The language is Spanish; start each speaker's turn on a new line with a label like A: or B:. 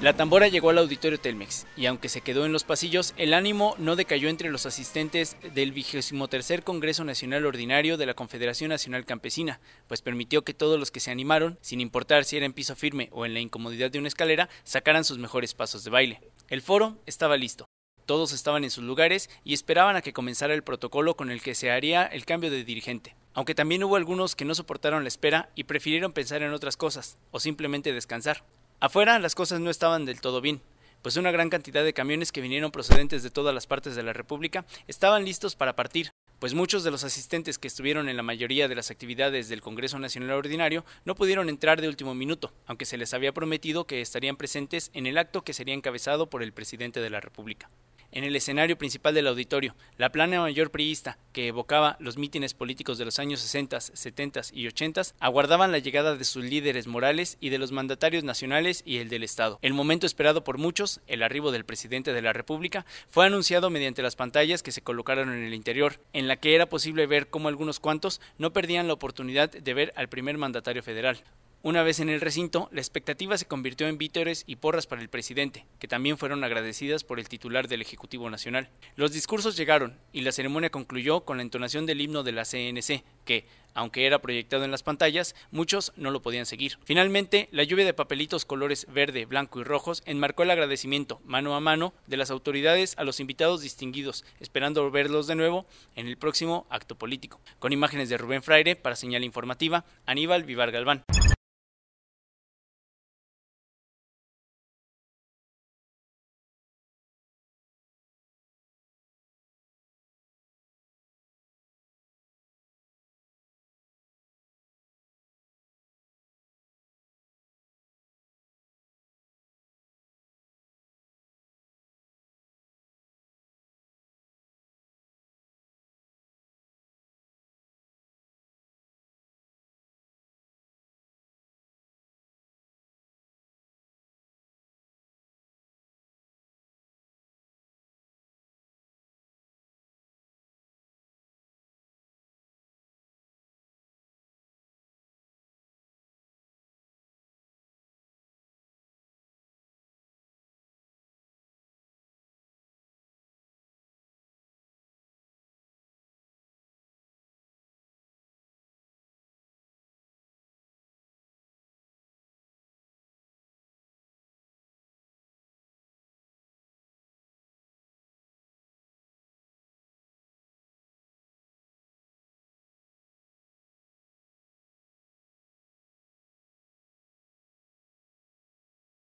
A: La tambora llegó al auditorio Telmex y aunque se quedó en los pasillos, el ánimo no decayó entre los asistentes del XXIII Congreso Nacional Ordinario de la Confederación Nacional Campesina, pues permitió que todos los que se animaron, sin importar si era en piso firme o en la incomodidad de una escalera, sacaran sus mejores pasos de baile. El foro estaba listo. Todos estaban en sus lugares y esperaban a que comenzara el protocolo con el que se haría el cambio de dirigente aunque también hubo algunos que no soportaron la espera y prefirieron pensar en otras cosas o simplemente descansar. Afuera las cosas no estaban del todo bien, pues una gran cantidad de camiones que vinieron procedentes de todas las partes de la República estaban listos para partir, pues muchos de los asistentes que estuvieron en la mayoría de las actividades del Congreso Nacional Ordinario no pudieron entrar de último minuto, aunque se les había prometido que estarían presentes en el acto que sería encabezado por el presidente de la República en el escenario principal del auditorio, la plana mayor priista, que evocaba los mítines políticos de los años 60, 70 y 80, aguardaban la llegada de sus líderes morales y de los mandatarios nacionales y el del Estado. El momento esperado por muchos, el arribo del presidente de la República, fue anunciado mediante las pantallas que se colocaron en el interior, en la que era posible ver cómo algunos cuantos no perdían la oportunidad de ver al primer mandatario federal. Una vez en el recinto, la expectativa se convirtió en vítores y porras para el presidente, que también fueron agradecidas por el titular del Ejecutivo Nacional. Los discursos llegaron y la ceremonia concluyó con la entonación del himno de la CNC, que, aunque era proyectado en las pantallas, muchos no lo podían seguir. Finalmente, la lluvia de papelitos colores verde, blanco y rojos enmarcó el agradecimiento mano a mano de las autoridades a los invitados distinguidos, esperando verlos de nuevo en el próximo acto político. Con imágenes de Rubén Fraire para Señal Informativa, Aníbal Vivar Galván.